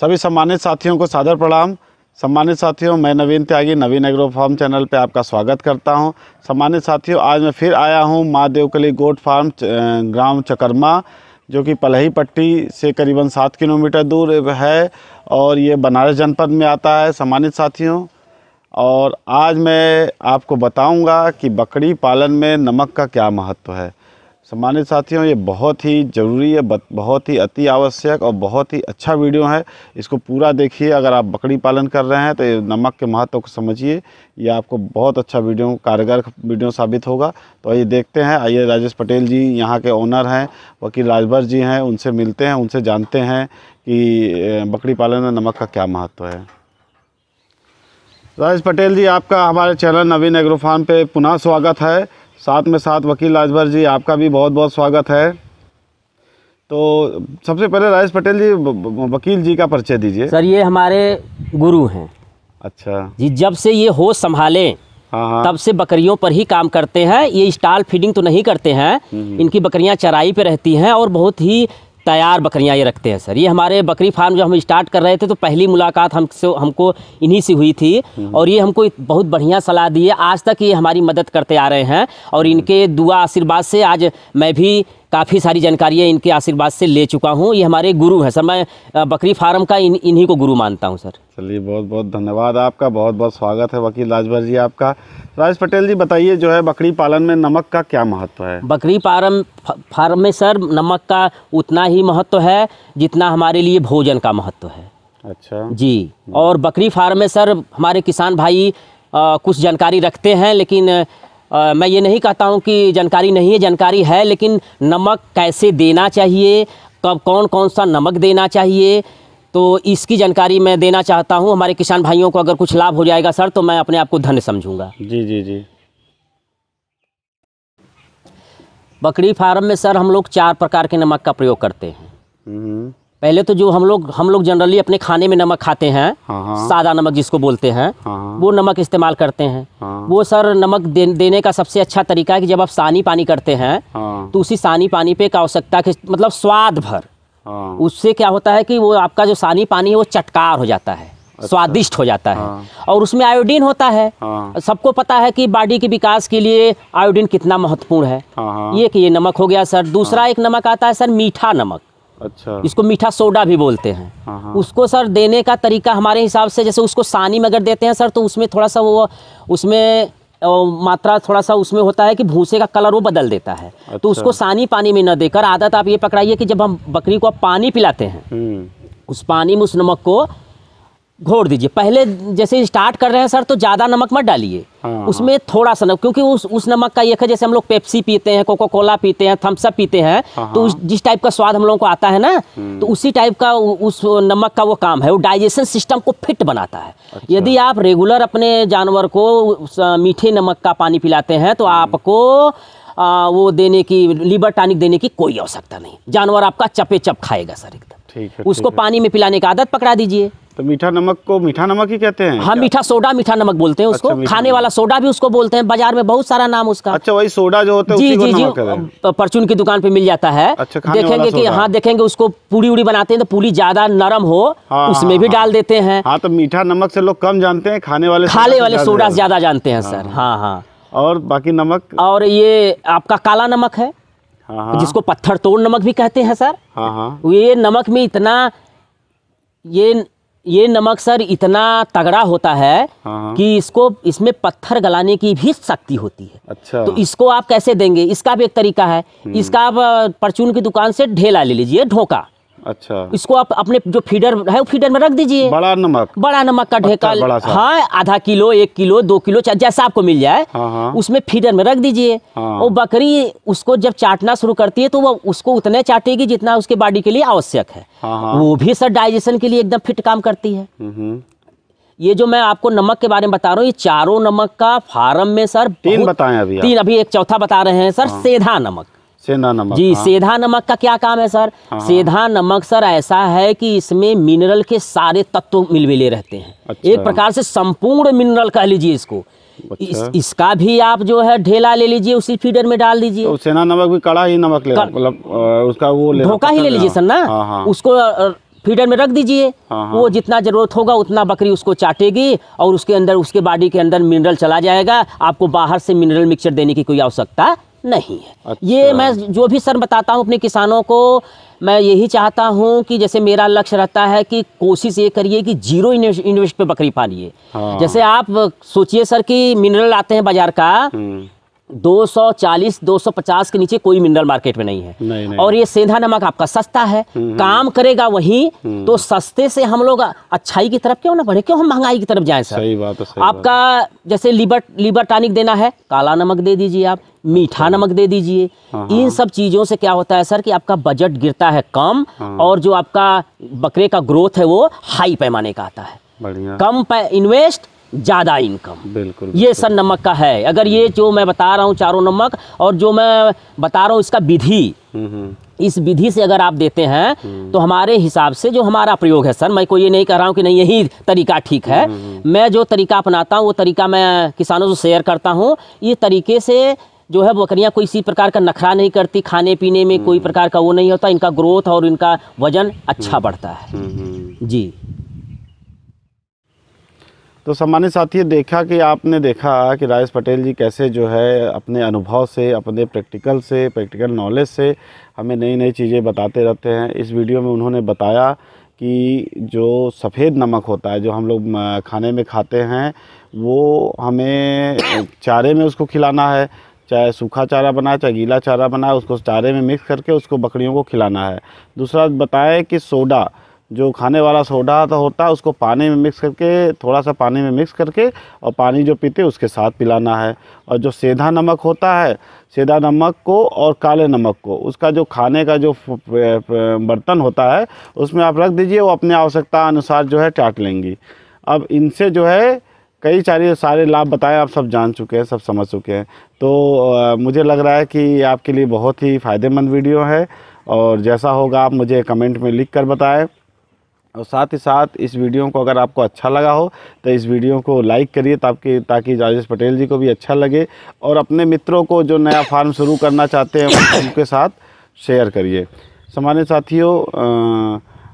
सभी सम्मानित साथियों को सादर प्रणाम सम्मानित साथियों मैं Naveen Tyagi Naveen agro farm channel पे आपका स्वागत करता हूं सम्मानित साथियों आज मैं फिर आया हूं माँ देवकली गोट फार्म ग्राम चकरमा जो कि पलही पट्टी से करीबन सात किलोमीटर दूर है और ये बनारस जनपद में आता है सम्मानित साथियों और आज मैं आपको बताऊंगा कि बकरी पालन में नमक का क्या महत्व है सम्मानित साथियों ये बहुत ही ज़रूरी है बहुत ही अति आवश्यक और बहुत ही अच्छा वीडियो है इसको पूरा देखिए अगर आप बकरी पालन कर रहे हैं तो नमक के महत्व को समझिए ये आपको बहुत अच्छा वीडियो कारगर वीडियो साबित होगा तो ये देखते हैं आइए राजेश पटेल जी यहाँ के ओनर हैं वकील राजभर जी हैं उनसे मिलते हैं उनसे जानते हैं कि बकरी पालन में नमक का क्या महत्व है राजेश पटेल जी आपका हमारे चैनल नवीन एग्रोफार्म पर पुनः स्वागत है साथ में साथ वकील राजभर जी आपका भी बहुत बहुत स्वागत है तो सबसे पहले राजेश पटेल जी वकील जी का परिचय दीजिए सर ये हमारे गुरु हैं अच्छा जी जब से ये होश संभाले हाँ, हाँ। तब से बकरियों पर ही काम करते हैं ये स्टाल फीडिंग तो नहीं करते हैं हम्म, हम्म। इनकी बकरियां चराई पे रहती हैं और बहुत ही तैयार बकरियां ये रखते हैं सर ये हमारे बकरी फार्म जब हम स्टार्ट कर रहे थे तो पहली मुलाकात हमसे हमको इन्हीं से हुई थी हम्म। और ये हमको बहुत बढ़िया सलाह दी है आज तक ये हमारी मदद करते आ रहे हैं और हम्म। इनके दुआ आशीर्वाद से आज मैं भी काफ़ी सारी जानकारियाँ इनके आशीर्वाद से ले चुका हूँ ये हमारे गुरु हैं सर मैं बकरी फार्म का इन इन्हीं को गुरु मानता हूँ सर चलिए बहुत बहुत धन्यवाद आपका बहुत बहुत स्वागत है वकील राजभर जी आपका राज पटेल जी बताइए जो है बकरी पालन में नमक का क्या महत्व है बकरी फार्म फार्म में सर नमक का उतना ही महत्व है जितना हमारे लिए भोजन का महत्व है अच्छा जी और बकरी फार्म में सर हमारे किसान भाई आ, कुछ जानकारी रखते हैं लेकिन आ, मैं ये नहीं कहता हूँ कि जानकारी नहीं है जानकारी है लेकिन नमक कैसे देना चाहिए कब कौन कौन सा नमक देना चाहिए तो इसकी जानकारी मैं देना चाहता हूँ हमारे किसान भाइयों को अगर कुछ लाभ हो जाएगा सर तो मैं अपने आप को धन्य समझूंगा जी जी जी बकरी फार्म में सर हम लोग चार प्रकार के नमक का प्रयोग करते हैं हम्म। पहले तो जो हम लोग हम लोग जनरली अपने खाने में नमक खाते हैं हाँ, हाँ। सादा नमक जिसको बोलते हैं हाँ, वो नमक इस्तेमाल करते हैं वो सर नमक दे, देने का सबसे अच्छा तरीका है कि जब आप सानी पानी करते हैं तो उसी सानी पानी पे का आवश्यकता कि मतलब स्वाद भर उससे क्या होता है कि वो आपका जो सानी पानी है वो चटकार हो जाता है अच्छा। स्वादिष्ट हो जाता है और उसमें आयोडीन होता है सबको पता है कि बॉडी के विकास के लिए आयोडीन कितना महत्वपूर्ण है ये कि ये नमक हो गया सर दूसरा एक नमक आता है सर मीठा नमक अच्छा इसको मीठा सोडा भी बोलते हैं हाँ, हाँ। उसको सर देने का तरीका हमारे हिसाब से जैसे उसको सानी में अगर देते हैं सर तो उसमें थोड़ा सा वो उसमें मात्रा थोड़ा सा उसमें होता है कि भूसे का कलर वो बदल देता है तो अच्छा। तो उसको सानी पानी में न देकर आदत आप ये पकड़ाइए कि जब हम बकरी को आप पानी पिलाते हैं हम्म। उस पानी में उस नमक को घोड़ दीजिए पहले जैसे स्टार्ट कर रहे हैं सर तो ज़्यादा नमक मत डालिए हाँ, हाँ, उसमें थोड़ा सा नमक क्योंकि उस उस नमक का एक है जैसे हम लोग पेप्सी पीते हैं कोको कोला पीते हैं थम्सअप पीते हैं हाँ, तो हाँ। उस जिस टाइप का स्वाद हम लोगों को आता है ना हम्म। तो उसी टाइप का उस नमक का वो काम है वो डाइजेशन सिस्टम को फिट बनाता है अच्छा। यदि आप रेगुलर अपने जानवर को मीठे नमक का पानी पिलाते हैं तो हम्म। आपको वो देने की लीवर टानिक देने की कोई आवश्यकता नहीं जानवर आपका चपे चप खाएगा सर एकदम ठीक है उसको पानी में पिलाने का आदत पकड़ा दीजिए तो मीठा नमक को मीठा नमक ही कहते हैं हाँ मीठा सोडा मीठा नमक बोलते हैं उसको अच्छा, खाने वाला सोडा भी उसको बोलते हैं बाजार में बहुत सारा नाम उसका अच्छा वही सोडा जो होता है जी जी जी परचून की दुकान पे मिल जाता है अच्छा, देखेंगे कि हाँ देखेंगे उसको पूरी उड़ी बनाते हैं तो पूरी ज्यादा नरम हो हाँ, उसमें भी हाँ, डाल देते हैं हाँ तो मीठा नमक से लोग कम जानते हैं खाने वाले खाने वाले सोडा ज्यादा जानते हैं हाँ, सर हाँ हाँ और बाकी नमक और ये आपका काला नमक है हाँ। जिसको पत्थर तोड़ नमक भी कहते हैं सर हाँ, हाँ। ये नमक में इतना ये ये नमक सर इतना तगड़ा होता है कि इसको इसमें पत्थर गलाने की भी शक्ति होती है अच्छा तो इसको आप कैसे देंगे इसका भी एक तरीका है हम्म। इसका आप परचून की दुकान से ढेला ले लीजिए ढोका अच्छा इसको आप अपने जो फीडर है वो फीडर में रख दीजिए बड़ा नमक बड़ा नमक का ढेका हाँ आधा किलो एक किलो दो किलो जैसा आपको मिल जाए हाँ, हाँ। उसमें फीडर में रख दीजिए हाँ। और बकरी उसको जब चाटना शुरू करती है तो वो उसको उतने चाटेगी जितना उसके बॉडी के लिए आवश्यक है हाँ, हाँ। वो भी सर डाइजेशन के लिए एकदम फिट काम करती है हम्म, हम्म। ये जो मैं आपको नमक के बारे में बता रहा हूँ ये चारों नमक का फार्म में सर तीन बताए अभी तीन अभी एक चौथा बता रहे हैं सर सेधा नमक सेधा नमक जी हाँ। सेधा नमक का क्या काम है सर हाँ। सेधा नमक सर ऐसा है कि इसमें मिनरल के सारे तत्व मिलमिले रहते हैं अच्छा। एक प्रकार से संपूर्ण मिनरल कह लीजिए इसको अच्छा। इस, इसका भी आप जो है ढेला ले लीजिए उसी फीडर में डाल दीजिए तो सेना नमक भी कड़ा ही नमक ले मतलब उसका वो ले धोखा ही ले लीजिए सर ना हाँ, हाँ। उसको फीडर में रख दीजिए हाँ, वो जितना जरूरत होगा उतना बकरी उसको चाटेगी और उसके अंदर उसके बॉडी के अंदर मिनरल चला जाएगा आपको बाहर से मिनरल मिक्सचर देने की कोई आवश्यकता नहीं है अच्छा। ये मैं जो भी सर बताता हूँ अपने किसानों को मैं यही चाहता हूँ कि जैसे मेरा लक्ष्य रहता है कि कोशिश ये करिए कि जीरो इन्वेस्ट पे बकरी पालिए हाँ। जैसे आप सोचिए सर कि मिनरल आते हैं बाजार का 240, हम्म। 250 के नीचे कोई मिनरल मार्केट में नहीं है नहीं, नहीं। और ये सेंधा नमक आपका सस्ता है हम्म, हम्म। काम करेगा वही तो सस्ते से हम लोग अच्छाई की तरफ क्यों ना बढ़े क्यों हम महंगाई की तरफ जाएं सर सही बात है सही आपका बात। जैसे लिबर लिबर टानिक देना है काला नमक दे दीजिए आप मीठा नमक दे दीजिए हाँ, इन हाँ। सब चीज़ों से क्या होता है सर कि आपका बजट गिरता है कम हाँ। और जो आपका बकरे का ग्रोथ है वो हाई पैमाने का आता है कम इन्वेस्ट ज़्यादा इनकम बिल्कुल ये सर नमक का है अगर ये हम्म। जो मैं बता रहा हूँ चारों नमक और जो मैं बता रहा हूँ इसका विधि हम्म, हम्म। इस विधि से अगर आप देते हैं तो हमारे हिसाब से जो हमारा प्रयोग है सर मैं को ये नहीं कह रहा हूँ कि नहीं यही तरीका ठीक है मैं जो तरीका अपनाता हूँ वो तरीका मैं किसानों से शेयर करता हूँ ये तरीके से जो है बकरियाँ कोई इसी प्रकार का नखरा नहीं करती खाने पीने में कोई हम्म। प्रकार का वो नहीं होता इनका ग्रोथ और इनका वजन हम्म। अच्छा बढ़ता है हम्म, जी तो सामान्य साथी देखा कि आपने देखा कि राजेश पटेल जी कैसे जो है अपने अनुभव से अपने प्रैक्टिकल से प्रैक्टिकल नॉलेज से हमें नई नई चीज़ें बताते रहते हैं इस वीडियो में उन्होंने बताया कि जो सफ़ेद नमक होता है जो हम लोग खाने में खाते हैं वो हमें चारे में उसको खिलाना है चाहे सूखा चारा बनाए चाहे गीला चारा बनाए उसको चारे में मिक्स करके उसको बकरियों को खिलाना है दूसरा बताएं कि सोडा जो खाने वाला सोडा तो होता है उसको पानी में मिक्स करके थोड़ा सा पानी में मिक्स करके और पानी जो पीते उसके साथ पिलाना है और जो सीधा नमक होता है सीधा नमक को और काले नमक को उसका जो खाने का जो बर्तन होता है उसमें आप रख दीजिए वो अपने आवश्यकता अनुसार जो है चाट लेंगी अब इनसे जो है कई सारे सारे लाभ बताए आप सब जान चुके हैं सब समझ चुके हैं तो आ, मुझे लग रहा है कि आपके लिए बहुत ही फ़ायदेमंद वीडियो है और जैसा होगा आप मुझे कमेंट में लिख कर बताएँ और साथ ही साथ इस वीडियो को अगर आपको अच्छा लगा हो तो इस वीडियो को लाइक करिए ताकि ताकि राजेश पटेल जी को भी अच्छा लगे और अपने मित्रों को जो नया फार्म शुरू करना चाहते हैं उनके साथ शेयर करिए सामान्य साथियों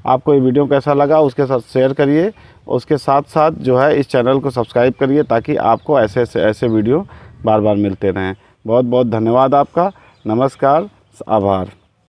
आपको ये वीडियो कैसा लगा उसके साथ शेयर करिए उसके साथ साथ जो है इस चैनल को सब्सक्राइब करिए ताकि आपको ऐसे ऐसे ऐसे वीडियो बार बार मिलते रहें बहुत बहुत धन्यवाद आपका नमस्कार आभार